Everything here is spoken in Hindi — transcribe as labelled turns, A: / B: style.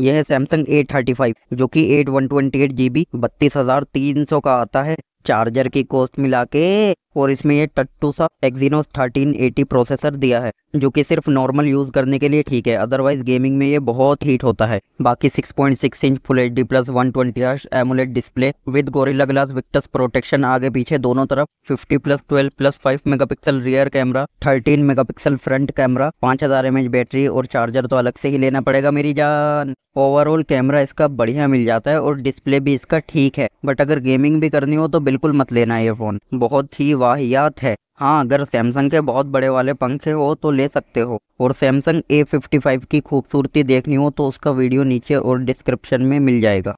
A: यह सैमसंग ए थर्टी फाइव जो कि eight one twenty eight G B बत्तीस हज़ार तीन सौ का आता है चार्जर की कॉस्ट मिला के और इसमें ये टट्टू सा एक्जीनोस 1380 प्रोसेसर दिया है जो कि सिर्फ नॉर्मल यूज़ करने के लिए ठीक है अदरवाइज गेमिंग में ये बहुत हीट होता है बाकी 6.6 inch full H D plus one twenty AMOLED display with Gorilla Glass Victus protection आगे पीछे दोनों तरफ 50 plus 12 plus 5 megapixel rear camera 13 megapixel front camera 5000 हजार बैटरी और चार्जर तो अलग से ही लेना पड़ेगा मेरी जान ओवरऑल कैमरा इसका बढ़िया मिल जाता है और डिस्प्ले भी इसका ठीक है बट अगर गेमिंग भी करनी हो तो बिल्कुल बिल्कुल मत लेना ये फ़ोन बहुत ही वाहियात है हाँ अगर सैमसंग के बहुत बड़े वाले पंखे हो तो ले सकते हो और सैमसंग ए फिफ्टी फाइव की खूबसूरती देखनी हो तो उसका वीडियो नीचे और डिस्क्रिप्शन में मिल जाएगा